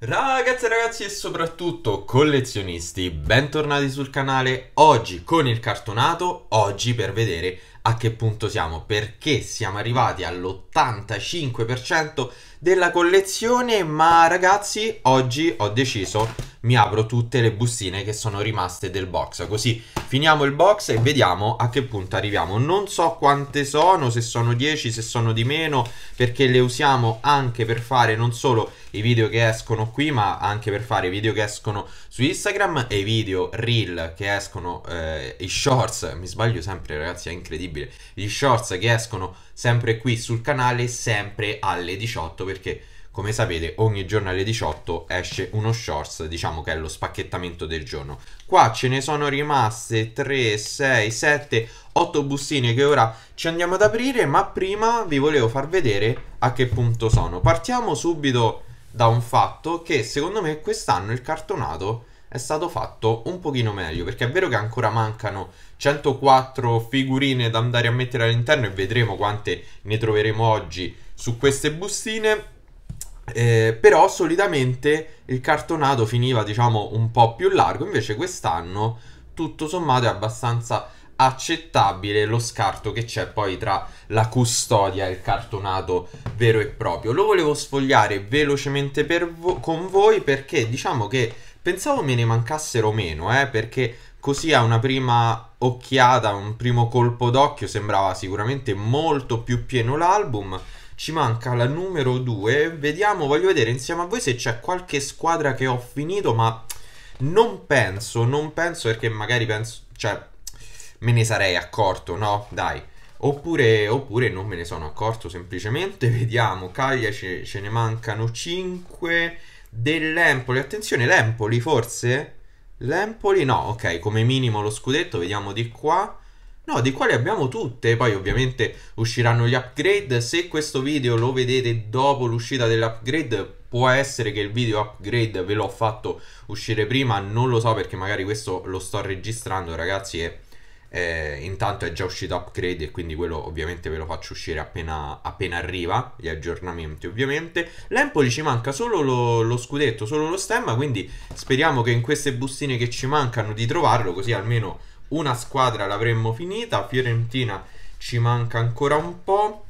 Ragazzi e ragazzi e soprattutto collezionisti, bentornati sul canale oggi con il cartonato, oggi per vedere a che punto siamo, perché siamo arrivati all'85% della collezione, ma ragazzi, oggi ho deciso mi apro tutte le bustine che sono rimaste del box. Così finiamo il box e vediamo a che punto arriviamo. Non so quante sono, se sono 10, se sono di meno, perché le usiamo anche per fare non solo i video che escono qui, ma anche per fare i video che escono su Instagram e i video reel che escono, eh, i shorts, mi sbaglio sempre ragazzi, è incredibile, gli shorts che escono sempre qui sul canale, sempre alle 18 perché come sapete ogni giorno alle 18 esce uno shorts, diciamo che è lo spacchettamento del giorno. Qua ce ne sono rimaste 3, 6, 7, 8 bustine che ora ci andiamo ad aprire, ma prima vi volevo far vedere a che punto sono. Partiamo subito da un fatto che secondo me quest'anno il cartonato è stato fatto un pochino meglio, perché è vero che ancora mancano 104 figurine da andare a mettere all'interno e vedremo quante ne troveremo oggi su queste bustine. Eh, però solitamente il cartonato finiva diciamo un po' più largo, invece quest'anno tutto sommato è abbastanza accettabile lo scarto che c'è poi tra la custodia e il cartonato vero e proprio. Lo volevo sfogliare velocemente vo- con voi perché diciamo che Pensavo me ne mancassero meno, eh, perché così a una prima occhiata, un primo colpo d'occhio sembrava sicuramente molto più pieno l'album. Ci manca la numero 2. Vediamo, voglio vedere insieme a voi se c'è qualche squadra che ho finito, ma non penso, non penso perché magari penso, cioè me ne sarei accorto, no? Dai. Oppure, oppure non me ne sono accorto semplicemente. Vediamo, Caglia ce, ce ne mancano 5 dell'Empoli. Attenzione, l'Empoli forse? L'Empoli no, ok, come minimo lo scudetto, vediamo di qua. No, di qua le abbiamo tutte, poi ovviamente usciranno gli upgrade. Se questo video lo vedete dopo l'uscita dell'upgrade, può essere che il video upgrade ve l'ho fatto uscire prima, non lo so perché magari questo lo sto registrando, ragazzi, e eh, intanto è già uscito upgrade e quindi quello ovviamente ve lo faccio uscire appena, appena arriva gli aggiornamenti ovviamente l'Empoli ci manca solo lo, lo, scudetto solo lo stemma quindi speriamo che in queste bustine che ci mancano di trovarlo così almeno una squadra l'avremmo finita Fiorentina ci manca ancora un po'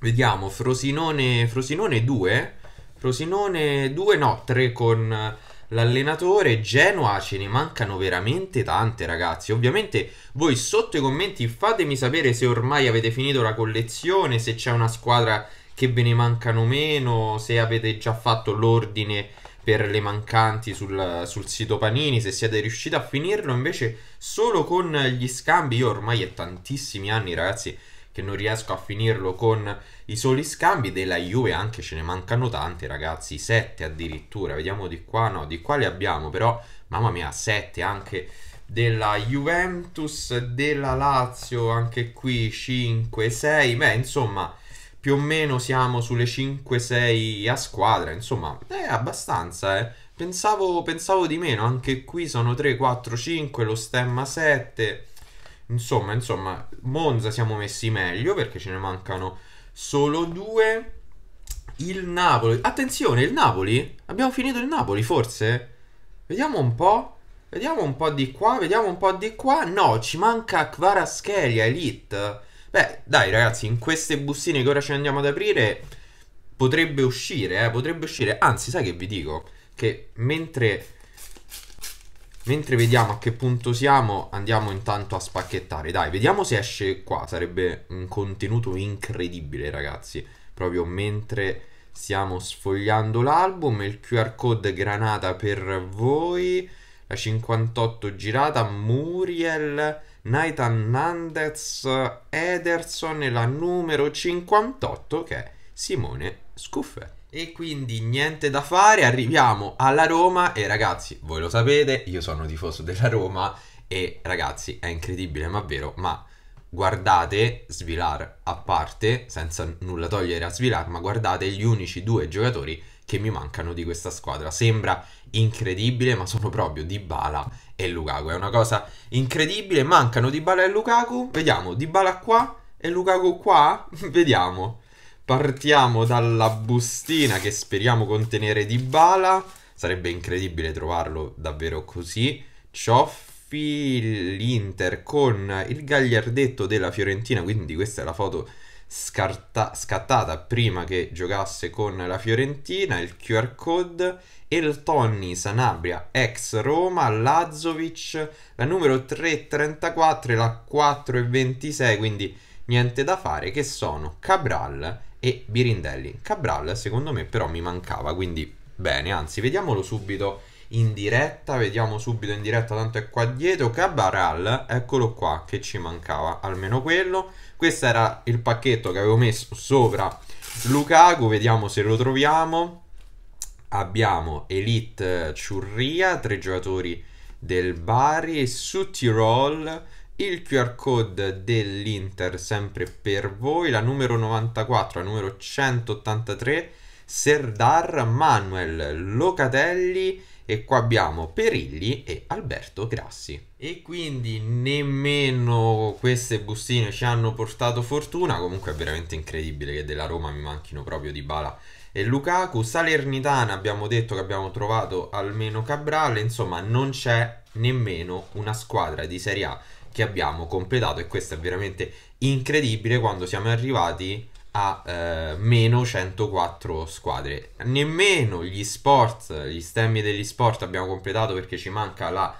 vediamo Frosinone, Frosinone 2 Frosinone 2 no 3 con l'allenatore Genoa ce ne mancano veramente tante ragazzi. Ovviamente voi sotto i commenti fatemi sapere se ormai avete finito la collezione, se c'è una squadra che ve ne mancano meno, se avete già fatto l'ordine per le mancanti sul, sul, sito Panini, se siete riusciti a finirlo invece solo con gli scambi, io ormai è tantissimi anni ragazzi che non riesco a finirlo con i soli scambi. Della Juve anche ce ne mancano tanti, ragazzi. 7 addirittura. Vediamo di qua. No, di qua li abbiamo, però. Mamma mia, 7 anche della Juventus, della Lazio, anche qui 5, 6, beh insomma più o meno siamo sulle 5-6 a squadra, insomma è abbastanza eh. Pensavo, pensavo di meno, anche qui sono 3, 4, 5, lo stemma 7, Insomma, insomma, Monza siamo messi meglio perché ce ne mancano solo due. Il Napoli. Attenzione, il Napoli. Abbiamo finito il Napoli, forse? Vediamo un po'. Vediamo un po' di qua, vediamo un po' di qua. No, ci manca Kvaraschelia Elite. Beh, dai ragazzi, in queste bustine che ora ci andiamo ad aprire potrebbe uscire, eh, potrebbe uscire. Anzi, sai che vi dico? Che mentre Mentre vediamo a che punto siamo, andiamo intanto a spacchettare. Dai, vediamo se esce qua. Sarebbe un contenuto incredibile, ragazzi. Proprio mentre stiamo sfogliando l'album, il QR code granata per voi, la 58 girata, Muriel, Nathan Nandez, Ederson e la numero 58 che è Simone Scuffetti. E quindi niente da fare, arriviamo alla Roma e ragazzi, voi lo sapete, io sono tifoso della Roma e ragazzi, è incredibile ma vero, ma guardate Svilar a parte, senza nulla togliere a Svilar, ma guardate gli unici due giocatori che mi mancano di questa squadra. Sembra incredibile, ma sono proprio Dybala e Lukaku. È una cosa incredibile, mancano Dybala e Lukaku. Vediamo, Dybala qua e Lukaku qua? Vediamo. Partiamo dalla bustina che speriamo contenere di bala. Sarebbe incredibile trovarlo davvero così. Cioffi, l'Inter con il gagliardetto della Fiorentina, quindi questa è la foto scarta- scattata prima che giocasse con la Fiorentina, il QR code, El Tonni, Sanabria, ex Roma, Lazovic, la numero 3.34 e la 4.26, quindi niente da fare, che sono Cabral e Birindelli. Cabral secondo me però mi mancava, quindi bene, anzi vediamolo subito in diretta, vediamo subito in diretta, tanto è qua dietro, Cabral, eccolo qua che ci mancava, almeno quello. Questo era il pacchetto che avevo messo sopra Lukaku, vediamo se lo troviamo. Abbiamo Elite Ciurria, tre giocatori del Bari, Sutirol, Tirol il QR code dell'Inter sempre per voi, la numero 94, la numero 183, Serdar Manuel Locatelli e qua abbiamo Perilli e Alberto Grassi. E quindi nemmeno queste bustine ci hanno portato fortuna, comunque è veramente incredibile che della Roma mi manchino proprio di bala e Lukaku. Salernitana abbiamo detto che abbiamo trovato almeno Cabrale, insomma non c'è nemmeno una squadra di Serie A che abbiamo completato e questo è veramente incredibile quando siamo arrivati a eh, meno 104 squadre. Nemmeno gli sport, gli stemmi degli sport abbiamo completato perché ci manca la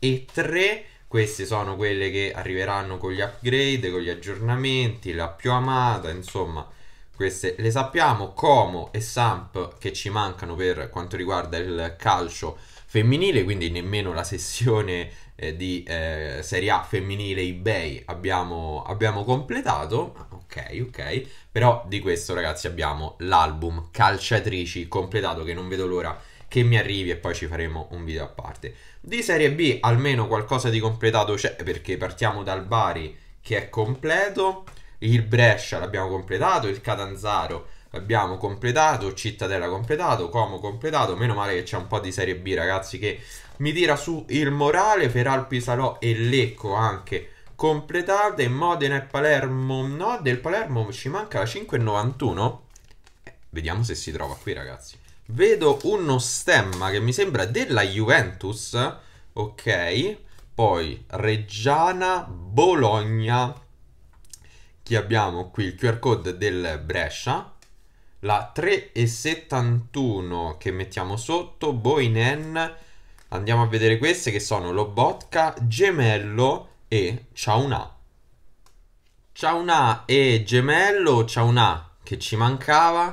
E3. Queste sono quelle che arriveranno con gli upgrade, con gli aggiornamenti, la più amata, insomma, queste le sappiamo. Como e Samp che ci mancano per quanto riguarda il calcio femminile, quindi nemmeno la sessione eh, di eh, Serie A femminile eBay abbiamo, abbiamo completato. ok, ok. Però di questo, ragazzi, abbiamo l'album calciatrici completato che non vedo l'ora che mi arrivi e poi ci faremo un video a parte. Di Serie B almeno qualcosa di completato c'è perché partiamo dal Bari che è completo, il Brescia l'abbiamo completato, il Catanzaro abbiamo completato, Cittadella completato, Como completato, meno male che c'è un po' di Serie B ragazzi che mi tira su il morale, Feral Pisalò e Lecco anche completate, Modena e Palermo no, del Palermo ci manca la 5,91, eh, vediamo se si trova qui ragazzi. Vedo uno stemma che mi sembra della Juventus, ok, poi Reggiana, Bologna, che abbiamo qui il QR code del Brescia, la 3,71 che mettiamo sotto, Boinen, andiamo a vedere queste che sono Lobotka, Gemello e Ciauna. Ciauna e Gemello, Ciauna che ci mancava,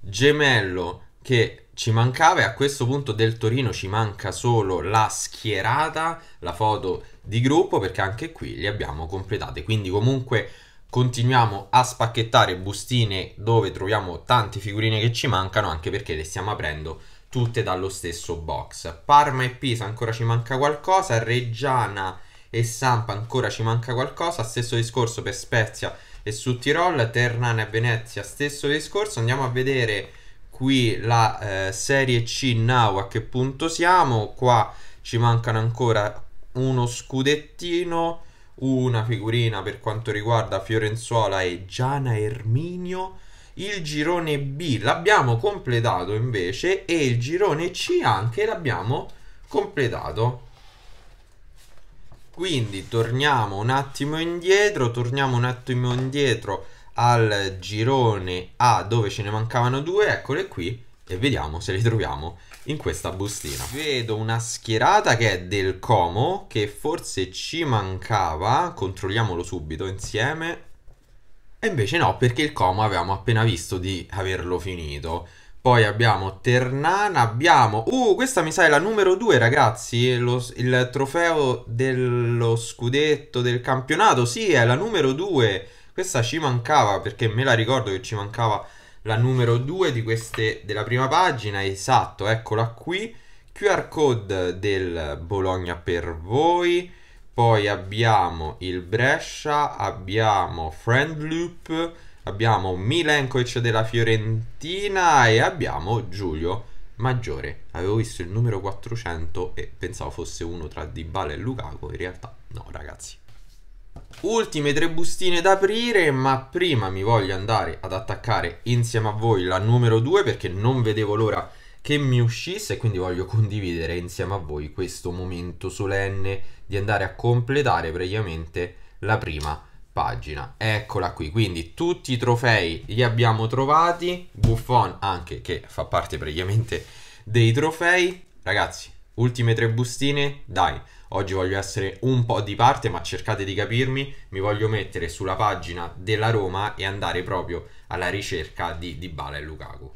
Gemello che ci mancava e a questo punto del Torino ci manca solo la schierata, la foto di gruppo perché anche qui le abbiamo completate, quindi comunque continuiamo a spacchettare bustine dove troviamo tante figurine che ci mancano anche perché le stiamo aprendo tutte dallo stesso box Parma e Pisa ancora ci manca qualcosa Reggiana e Sampa ancora ci manca qualcosa stesso discorso per Spezia e su Tirol Ternana e Venezia stesso discorso andiamo a vedere qui la eh, serie C now a che punto siamo qua ci mancano ancora uno scudettino una figurina per quanto riguarda Fiorenzuola e Giana Erminio. Il girone B l'abbiamo completato invece e il girone C anche l'abbiamo completato. Quindi torniamo un attimo indietro, torniamo un attimo indietro al girone A dove ce ne mancavano due, eccole qui e vediamo se li troviamo in questa bustina. Vedo una schierata che è del Como, che forse ci mancava, controlliamolo subito insieme. E invece no, perché il Como avevamo appena visto di averlo finito. Poi abbiamo Ternana, abbiamo... Uh, questa mi sa è la numero 2 ragazzi, Lo, il trofeo dello scudetto del campionato, sì è la numero 2, questa ci mancava perché me la ricordo che ci mancava la numero 2 di queste, della prima pagina, esatto, eccola qui, QR code del Bologna per voi, poi abbiamo il Brescia, abbiamo Friend Loop, abbiamo Milenkovic della Fiorentina e abbiamo Giulio Maggiore. Avevo visto il numero 400 e pensavo fosse uno tra Dybala e Lukaku, in realtà no ragazzi. Ultime tre bustine da aprire, ma prima mi voglio andare ad attaccare insieme a voi la numero 2 perché non vedevo l'ora che mi uscisse e quindi voglio condividere insieme a voi questo momento solenne di andare a completare praticamente la prima pagina. Eccola qui, quindi tutti i trofei li abbiamo trovati, Buffon anche che fa parte praticamente dei trofei. Ragazzi, ultime tre bustine, dai! Oggi voglio essere un po' di parte, ma cercate di capirmi, mi voglio mettere sulla pagina della Roma e andare proprio alla ricerca di Dybala e Lukaku.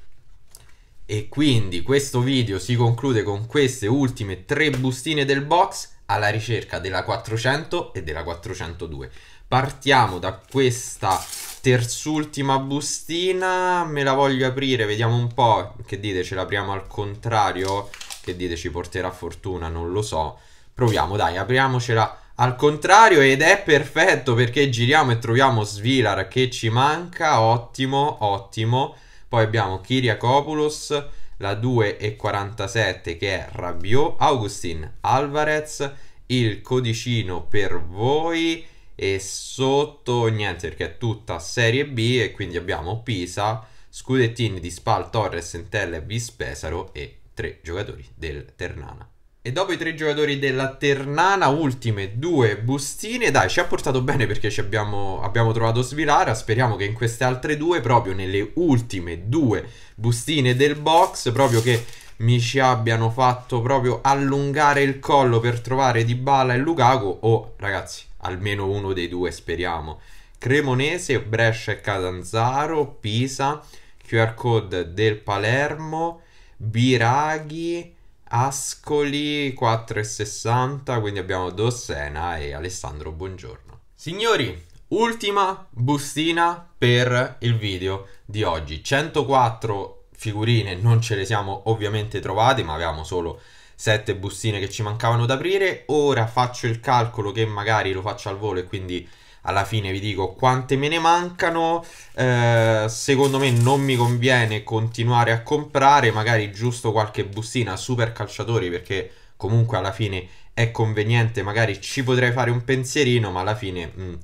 E quindi questo video si conclude con queste ultime tre bustine del box alla ricerca della 400 e della 402. Partiamo da questa terz'ultima bustina, me la voglio aprire, vediamo un po', che dite, ce l'apriamo al contrario? Che dite, ci porterà fortuna? Non lo so. Proviamo, dai, apriamocela al contrario ed è perfetto perché giriamo e troviamo Svilar che ci manca, ottimo, ottimo. Poi abbiamo Kiriakopoulos, la 2,47 che è Rabiot, Augustin Alvarez, il codicino per voi e sotto niente perché è tutta Serie B e quindi abbiamo Pisa, Scudettini di Spal, Torres, Entelle, Vispesaro e tre giocatori del Ternana. E dopo i tre giocatori della Ternana, ultime due bustine, dai, ci ha portato bene perché abbiamo, abbiamo, trovato Svilara. Speriamo che in queste altre due, proprio nelle ultime due bustine del box, proprio che mi ci abbiano fatto proprio allungare il collo per trovare Dybala e Lukaku. O ragazzi, almeno uno dei due, speriamo. Cremonese, Brescia e Catanzaro, Pisa, QR code del Palermo, Biraghi. Ascoli 4,60, quindi abbiamo Dossena e Alessandro Buongiorno. Signori, ultima bustina per il video di oggi. 104 figurine, non ce le siamo ovviamente trovate, ma avevamo solo 7 bustine che ci mancavano da aprire. Ora faccio il calcolo che magari lo faccio al volo e quindi alla fine vi dico quante me ne mancano. Eh, secondo me non mi conviene continuare a comprare, magari giusto qualche bustina super calciatori perché comunque alla fine è conveniente, magari ci potrei fare un pensierino, ma alla fine mh, mm,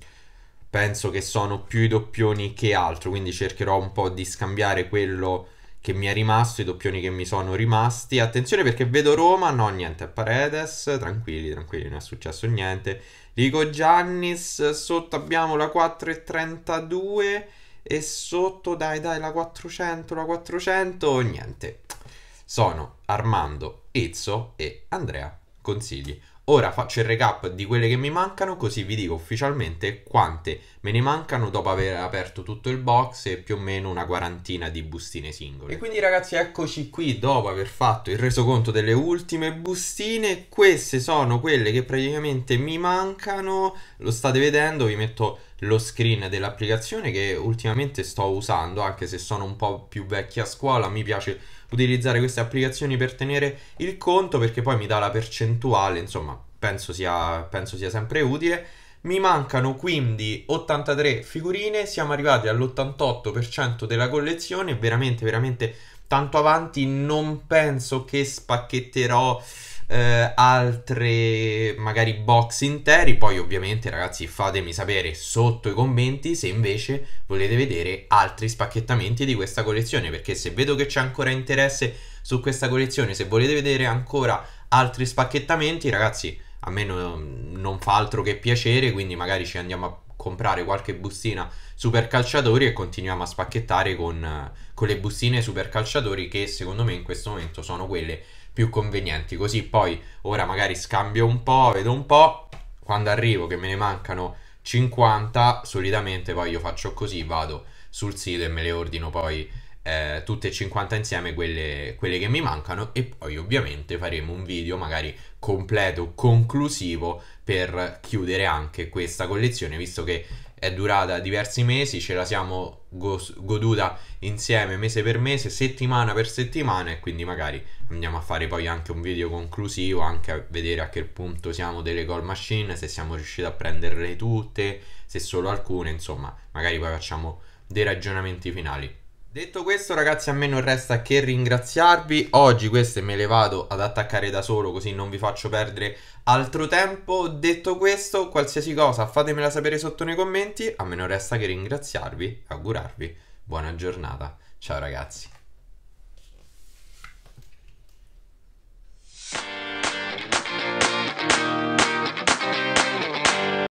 penso che sono più i doppioni che altro, quindi cercherò un po' di scambiare quello che mi è rimasto, i doppioni che mi sono rimasti. Attenzione perché vedo Roma, no niente, a Paredes, tranquilli, tranquilli, non è successo niente. Rico Giannis, sotto abbiamo la 4,32 e sotto dai dai la 400, la 400, niente. Sono Armando, Ezzo e Andrea Consigli. Ora faccio il recap di quelle che mi mancano così vi dico ufficialmente quante me ne mancano dopo aver aperto tutto il box e più o meno una quarantina di bustine singole. E quindi ragazzi eccoci qui dopo aver fatto il resoconto delle ultime bustine, queste sono quelle che praticamente mi mancano, lo state vedendo, vi metto lo screen dell'applicazione che ultimamente sto usando, anche se sono un po' più vecchia a scuola, mi piace utilizzare queste applicazioni per tenere il conto perché poi mi dà la percentuale, insomma, penso sia, penso sia sempre utile. Mi mancano quindi 83 figurine, siamo arrivati all'88% della collezione, veramente veramente tanto avanti non penso che spacchetterò eh, altre magari box interi. Poi ovviamente ragazzi fatemi sapere sotto i commenti se invece volete vedere altri spacchettamenti di questa collezione perché se vedo che c'è ancora interesse su questa collezione, se volete vedere ancora altri spacchettamenti ragazzi a me non, non fa altro che piacere quindi magari ci andiamo a comprare qualche bustina super calciatori e continuiamo a spacchettare con, con, le bustine super calciatori che secondo me in questo momento sono quelle più convenienti. Così poi ora magari scambio un po', vedo un po', quando arrivo che me ne mancano 50, solitamente poi io faccio così, vado sul sito e me le ordino poi eh, tutte e 50 insieme quelle, quelle, che mi mancano e poi ovviamente faremo un video magari completo, conclusivo per chiudere anche questa collezione visto che è durata diversi mesi, ce la siamo goduta insieme mese per mese, settimana per settimana e quindi magari andiamo a fare poi anche un video conclusivo, anche a vedere a che punto siamo delle call machine, se siamo riusciti a prenderle tutte, se solo alcune, insomma, magari poi facciamo dei ragionamenti finali. Detto questo ragazzi a me non resta che ringraziarvi, oggi queste me le vado ad attaccare da solo così non vi faccio perdere altro tempo, detto questo qualsiasi cosa fatemela sapere sotto nei commenti, a me non resta che ringraziarvi e augurarvi buona giornata, ciao ragazzi.